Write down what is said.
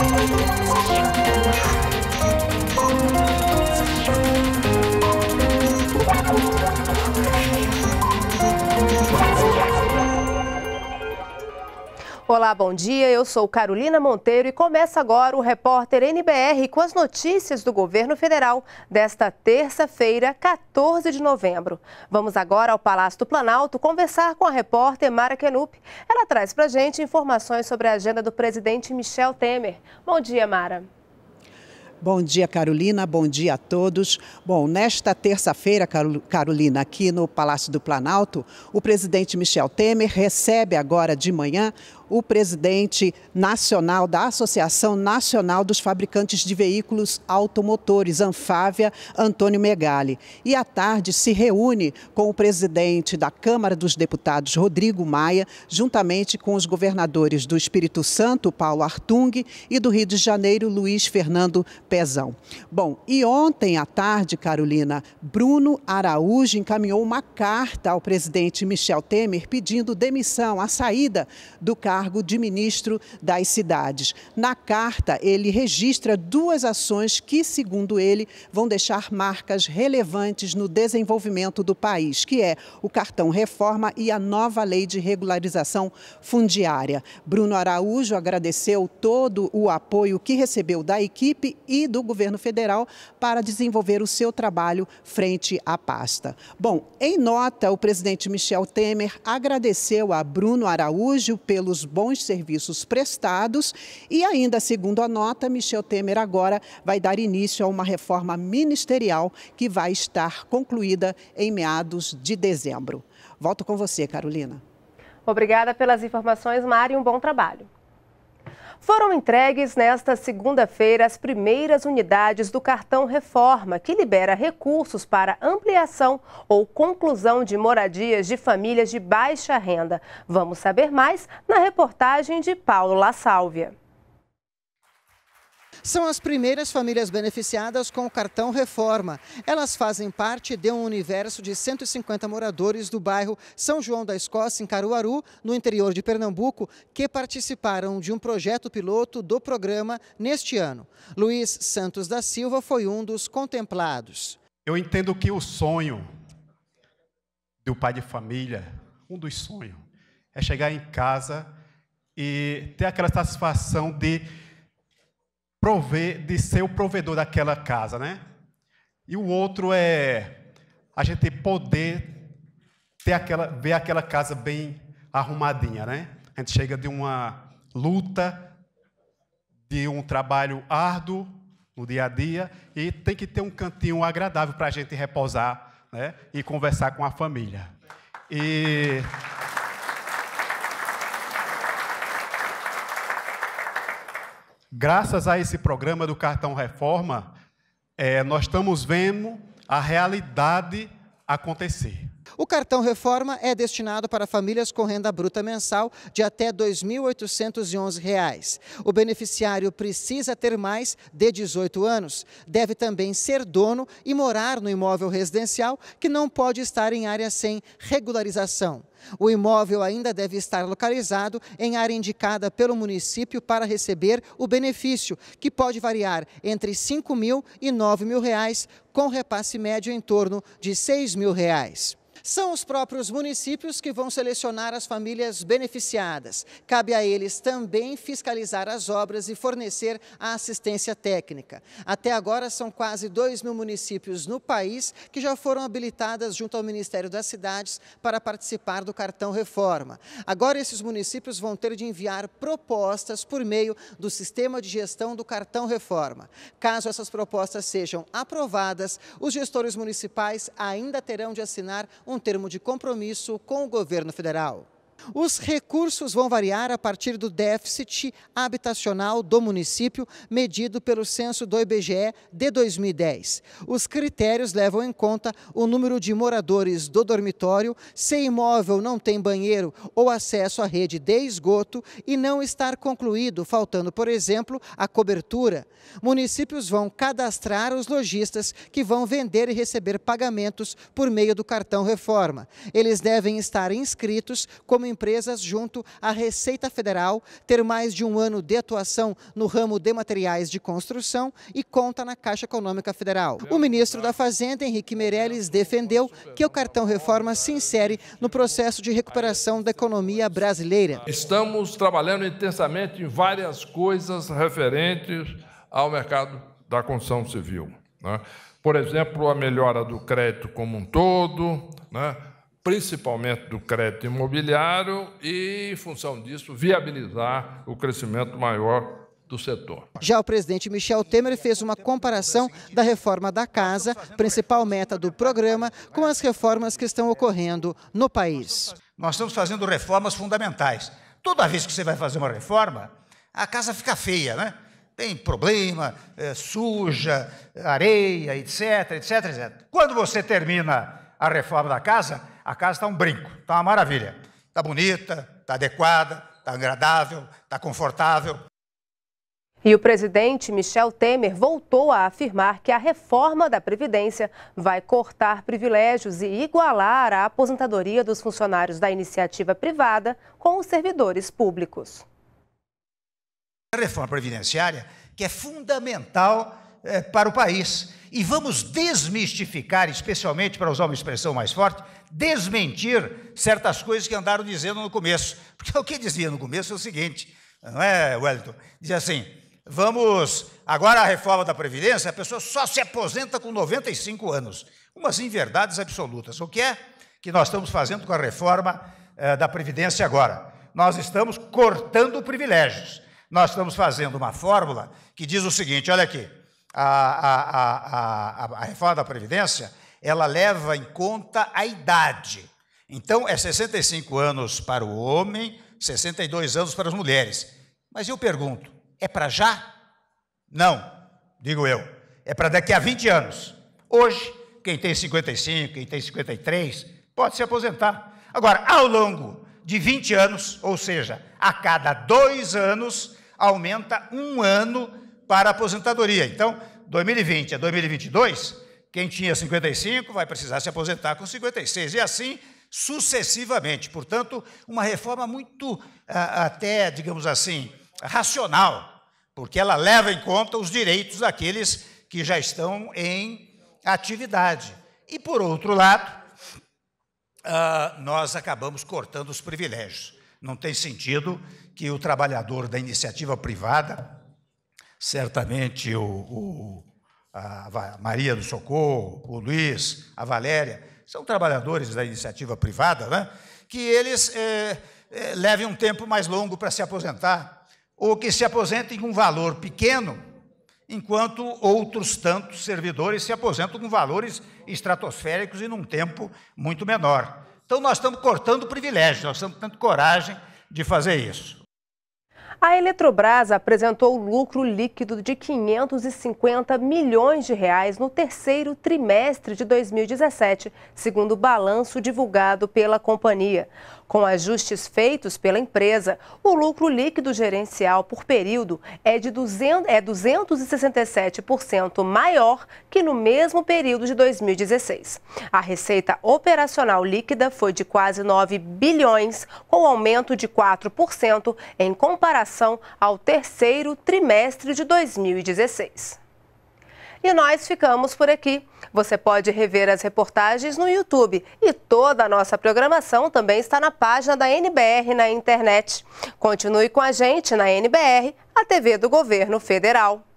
Thank you. Olá, bom dia. Eu sou Carolina Monteiro e começa agora o repórter NBR com as notícias do governo federal desta terça-feira, 14 de novembro. Vamos agora ao Palácio do Planalto conversar com a repórter Mara Kenup. Ela traz para gente informações sobre a agenda do presidente Michel Temer. Bom dia, Mara. Bom dia, Carolina. Bom dia a todos. Bom, nesta terça-feira, Carolina, aqui no Palácio do Planalto, o presidente Michel Temer recebe agora de manhã o presidente nacional da Associação Nacional dos Fabricantes de Veículos Automotores, Anfávia, Antônio Megali. E à tarde se reúne com o presidente da Câmara dos Deputados, Rodrigo Maia, juntamente com os governadores do Espírito Santo, Paulo Artung, e do Rio de Janeiro, Luiz Fernando Pezão. Bom, e ontem à tarde, Carolina, Bruno Araújo encaminhou uma carta ao presidente Michel Temer pedindo demissão, a saída do cargo cargo de ministro das cidades. Na carta, ele registra duas ações que, segundo ele, vão deixar marcas relevantes no desenvolvimento do país, que é o cartão reforma e a nova lei de regularização fundiária. Bruno Araújo agradeceu todo o apoio que recebeu da equipe e do governo federal para desenvolver o seu trabalho frente à pasta. Bom, em nota, o presidente Michel Temer agradeceu a Bruno Araújo pelos bons serviços prestados. E ainda, segundo a nota, Michel Temer agora vai dar início a uma reforma ministerial que vai estar concluída em meados de dezembro. Volto com você, Carolina. Obrigada pelas informações, Mário, um bom trabalho. Foram entregues nesta segunda-feira as primeiras unidades do cartão Reforma, que libera recursos para ampliação ou conclusão de moradias de famílias de baixa renda. Vamos saber mais na reportagem de Paulo La Sálvia. São as primeiras famílias beneficiadas com o cartão Reforma. Elas fazem parte de um universo de 150 moradores do bairro São João da Escócia, em Caruaru, no interior de Pernambuco, que participaram de um projeto piloto do programa neste ano. Luiz Santos da Silva foi um dos contemplados. Eu entendo que o sonho do pai de família, um dos sonhos, é chegar em casa e ter aquela satisfação de prover, de ser o provedor daquela casa, né? E o outro é a gente poder ter aquela, ver aquela casa bem arrumadinha, né? A gente chega de uma luta, de um trabalho árduo no dia a dia e tem que ter um cantinho agradável para a gente repousar, né? E conversar com a família. E Graças a esse programa do Cartão Reforma, é, nós estamos vendo a realidade acontecer. O cartão reforma é destinado para famílias com renda bruta mensal de até R$ 2.811. O beneficiário precisa ter mais de 18 anos, deve também ser dono e morar no imóvel residencial que não pode estar em área sem regularização. O imóvel ainda deve estar localizado em área indicada pelo município para receber o benefício, que pode variar entre R$ 5.000 mil e R$ 9.000, mil, reais, com repasse médio em torno de R$ 6.000. mil. Reais. São os próprios municípios que vão selecionar as famílias beneficiadas. Cabe a eles também fiscalizar as obras e fornecer a assistência técnica. Até agora, são quase 2 mil municípios no país que já foram habilitadas junto ao Ministério das Cidades para participar do cartão reforma. Agora, esses municípios vão ter de enviar propostas por meio do sistema de gestão do cartão reforma. Caso essas propostas sejam aprovadas, os gestores municipais ainda terão de assinar um termo de compromisso com o governo federal. Os recursos vão variar a partir do déficit habitacional do município, medido pelo censo do IBGE de 2010. Os critérios levam em conta o número de moradores do dormitório, se imóvel não tem banheiro ou acesso à rede de esgoto e não estar concluído, faltando, por exemplo, a cobertura. Municípios vão cadastrar os lojistas que vão vender e receber pagamentos por meio do cartão reforma. Eles devem estar inscritos como empresas junto à Receita Federal, ter mais de um ano de atuação no ramo de materiais de construção e conta na Caixa Econômica Federal. O ministro da Fazenda, Henrique Meirelles, defendeu que o cartão reforma se insere no processo de recuperação da economia brasileira. Estamos trabalhando intensamente em várias coisas referentes ao mercado da construção civil. Né? Por exemplo, a melhora do crédito como um todo, né? principalmente do crédito imobiliário, e, em função disso, viabilizar o crescimento maior do setor. Já o presidente Michel Temer fez uma comparação da reforma da casa, principal meta do programa, com as reformas que estão ocorrendo no país. Nós estamos fazendo reformas fundamentais. Toda vez que você vai fazer uma reforma, a casa fica feia, né? Tem problema, é, suja, areia, etc, etc, etc. Quando você termina a reforma da casa, a casa está um brinco, está uma maravilha. Está bonita, está adequada, está agradável, está confortável. E o presidente Michel Temer voltou a afirmar que a reforma da Previdência vai cortar privilégios e igualar a aposentadoria dos funcionários da iniciativa privada com os servidores públicos. A reforma previdenciária, que é fundamental é, para o país. E vamos desmistificar, especialmente para usar uma expressão mais forte, desmentir certas coisas que andaram dizendo no começo. Porque o que dizia no começo é o seguinte, não é, Wellington? Dizia assim: vamos, agora a reforma da Previdência, a pessoa só se aposenta com 95 anos. Umas inverdades absolutas. O que é que nós estamos fazendo com a reforma eh, da Previdência agora? Nós estamos cortando privilégios. Nós estamos fazendo uma fórmula que diz o seguinte: olha aqui, a, a, a, a reforma da Previdência, ela leva em conta a idade. Então, é 65 anos para o homem, 62 anos para as mulheres. Mas eu pergunto, é para já? Não, digo eu. É para daqui a 20 anos. Hoje, quem tem 55, quem tem 53, pode se aposentar. Agora, ao longo de 20 anos, ou seja, a cada dois anos, aumenta um ano para a aposentadoria. Então, 2020 a 2022, quem tinha 55 vai precisar se aposentar com 56, e assim sucessivamente. Portanto, uma reforma muito, ah, até, digamos assim, racional, porque ela leva em conta os direitos daqueles que já estão em atividade. E, por outro lado, ah, nós acabamos cortando os privilégios. Não tem sentido que o trabalhador da iniciativa privada certamente o, o, a Maria do Socorro, o Luiz, a Valéria, são trabalhadores da iniciativa privada, né? que eles é, é, levem um tempo mais longo para se aposentar, ou que se aposentem com um valor pequeno, enquanto outros tantos servidores se aposentam com valores estratosféricos e num tempo muito menor. Então, nós estamos cortando privilégios, nós estamos tendo coragem de fazer isso. A Eletrobras apresentou lucro líquido de 550 milhões de reais no terceiro trimestre de 2017, segundo o balanço divulgado pela companhia. Com ajustes feitos pela empresa, o lucro líquido gerencial por período é de 200, é 267% maior que no mesmo período de 2016. A receita operacional líquida foi de quase 9 bilhões, com aumento de 4% em comparação comparação ao terceiro trimestre de 2016. E nós ficamos por aqui. Você pode rever as reportagens no YouTube e toda a nossa programação também está na página da NBR na internet. Continue com a gente na NBR, a TV do Governo Federal.